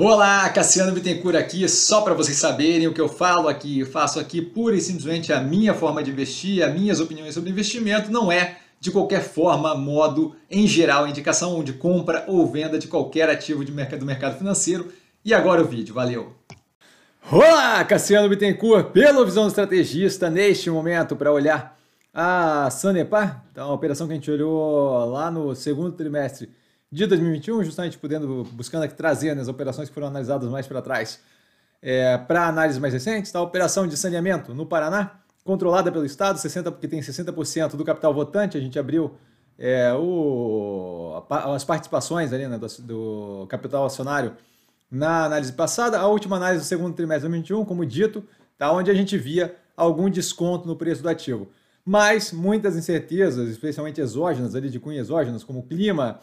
Olá, Cassiano Bittencourt aqui, só para vocês saberem o que eu falo aqui, eu faço aqui pura e simplesmente a minha forma de investir, as minhas opiniões sobre investimento, não é de qualquer forma, modo, em geral, indicação de compra ou venda de qualquer ativo de mercado, do mercado financeiro. E agora o vídeo, valeu! Olá, Cassiano Bittencourt, pela visão do estrategista, neste momento para olhar a Sanepar, então, a operação que a gente olhou lá no segundo trimestre de 2021, justamente podendo, buscando trazer né, as operações que foram analisadas mais para trás. É, para análise mais recente, está a operação de saneamento no Paraná, controlada pelo Estado, 60, porque tem 60% do capital votante, a gente abriu é, o, as participações ali, né, do, do, capital acionário na análise passada, a última análise do segundo trimestre de 2021, como dito, tá, onde a gente via algum desconto no preço do ativo. Mas muitas incertezas, especialmente exógenas, ali de cunho exógenas, como o clima,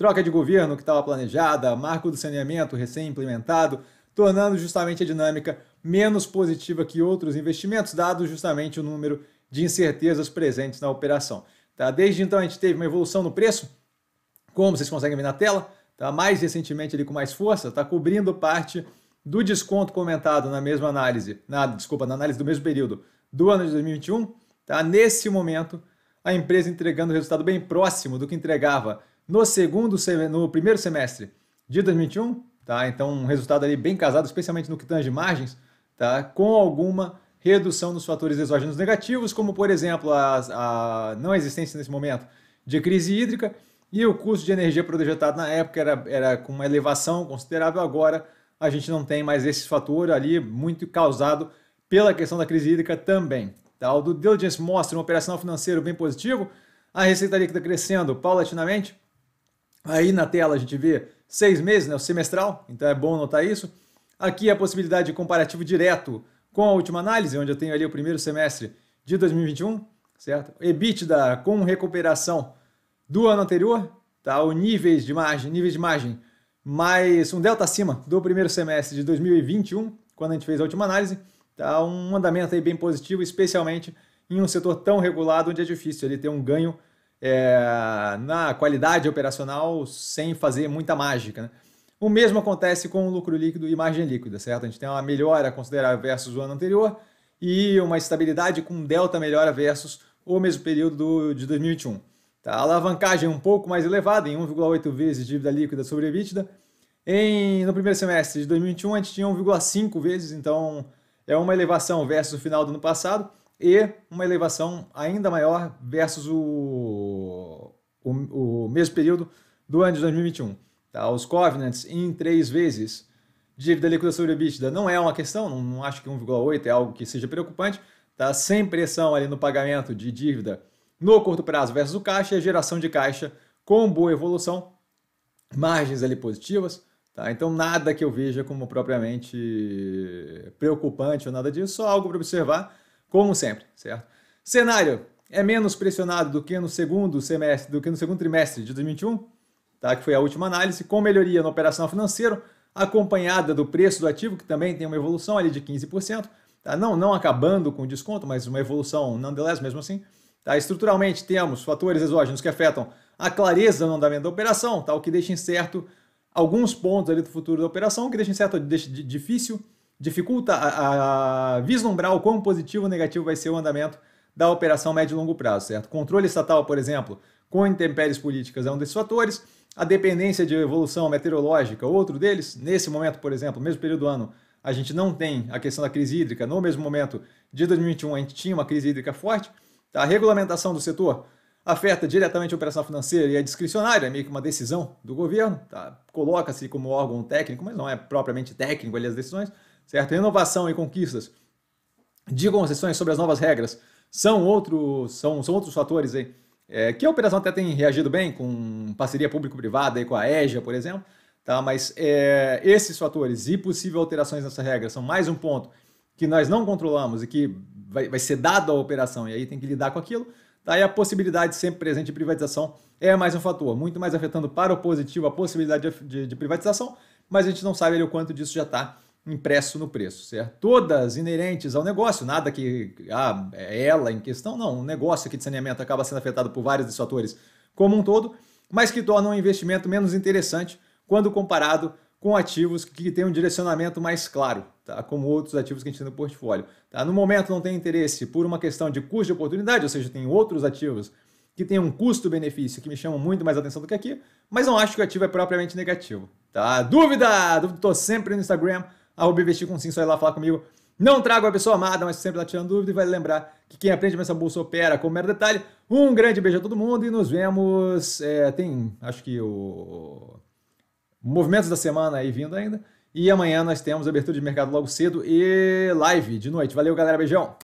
troca de governo que estava planejada, marco do saneamento recém-implementado, tornando justamente a dinâmica menos positiva que outros investimentos, dado justamente o número de incertezas presentes na operação. Tá? Desde então a gente teve uma evolução no preço, como vocês conseguem ver na tela, tá? mais recentemente ali com mais força, está cobrindo parte do desconto comentado na mesma análise, na, desculpa, na análise do mesmo período do ano de 2021. Tá? Nesse momento, a empresa entregando resultado bem próximo do que entregava no segundo no primeiro semestre de 2021, tá? Então um resultado ali bem casado, especialmente no que tange margens, tá? Com alguma redução nos fatores exógenos negativos, como por exemplo a, a não existência nesse momento de crise hídrica e o custo de energia projetado na época era, era com uma elevação considerável. Agora a gente não tem mais esse fator ali muito causado pela questão da crise hídrica também. Tá? O do diligence mostra um operacional financeiro bem positivo, a receita líquida crescendo paulatinamente, Aí na tela a gente vê seis meses, né, o semestral, então é bom notar isso. Aqui a possibilidade de comparativo direto com a última análise, onde eu tenho ali o primeiro semestre de 2021, certo? EBITDA com recuperação do ano anterior, tá? O níveis de margem, níveis de margem mais um delta acima do primeiro semestre de 2021, quando a gente fez a última análise, tá? Um andamento aí bem positivo, especialmente em um setor tão regulado onde é difícil ele ter um ganho é, na qualidade operacional sem fazer muita mágica. Né? O mesmo acontece com o lucro líquido e margem líquida, certo? A gente tem uma melhora considerável versus o ano anterior e uma estabilidade com delta melhora versus o mesmo período do, de 2021. Tá? A alavancagem é um pouco mais elevada, em 1,8 vezes dívida líquida sobre EBITDA. Em, no primeiro semestre de 2021, a gente tinha 1,5 vezes, então é uma elevação versus o final do ano passado e uma elevação ainda maior versus o, o, o mesmo período do ano de 2021. Tá? Os covenants em três vezes. Dívida líquida sobre EBITDA não é uma questão, não, não acho que 1,8 é algo que seja preocupante. Tá? Sem pressão ali no pagamento de dívida no curto prazo versus o caixa, e geração de caixa com boa evolução, margens ali positivas. Tá? Então, nada que eu veja como propriamente preocupante ou nada disso, só algo para observar como sempre, certo? Cenário é menos pressionado do que no segundo semestre, do que no segundo trimestre de 2021, tá? Que foi a última análise, com melhoria no operacional financeiro, acompanhada do preço do ativo, que também tem uma evolução ali de 15%, tá? Não, não acabando com o desconto, mas uma evolução nonetheless mesmo assim. Tá? Estruturalmente temos fatores exógenos que afetam a clareza no andamento da operação, tá? o que deixa incerto alguns pontos ali do futuro da operação, o que deixa incerto, deixa difícil dificulta a, a vislumbrar o quão positivo ou negativo vai ser o andamento da operação médio e longo prazo, certo? Controle estatal, por exemplo, com intempéries políticas é um desses fatores. A dependência de evolução meteorológica, outro deles. Nesse momento, por exemplo, mesmo período do ano, a gente não tem a questão da crise hídrica. No mesmo momento de 2021, a gente tinha uma crise hídrica forte. A regulamentação do setor afeta diretamente a operação financeira e é discricionária, é meio que uma decisão do governo. Tá? Coloca-se como órgão técnico, mas não é propriamente técnico ali as decisões certo? Inovação e conquistas de concessões sobre as novas regras são outros, são, são outros fatores aí. É, que a operação até tem reagido bem com parceria público-privada com a EJA, por exemplo, tá? mas é, esses fatores e possíveis alterações nessa regra são mais um ponto que nós não controlamos e que vai, vai ser dado à operação e aí tem que lidar com aquilo. Tá? E a possibilidade sempre presente de privatização é mais um fator, muito mais afetando para o positivo a possibilidade de, de, de privatização, mas a gente não sabe ali, o quanto disso já está impresso no preço, certo? Todas inerentes ao negócio, nada que ah, é ela em questão, não. O negócio aqui de saneamento acaba sendo afetado por vários fatores como um todo, mas que torna um investimento menos interessante quando comparado com ativos que têm um direcionamento mais claro, tá? como outros ativos que a gente tem no portfólio. Tá? No momento não tem interesse por uma questão de custo de oportunidade, ou seja, tem outros ativos que têm um custo-benefício que me chamam muito mais atenção do que aqui, mas não acho que o ativo é propriamente negativo. Tá? Dúvida? Estou sempre no Instagram, arroba investir com sim, só ir lá falar comigo. Não trago a pessoa amada, mas sempre lá tá tirando dúvida e vai lembrar que quem aprende nessa bolsa opera com mero detalhe. Um grande beijo a todo mundo e nos vemos. É, tem, acho que o movimentos da semana aí vindo ainda. E amanhã nós temos abertura de mercado logo cedo e live de noite. Valeu, galera. Beijão.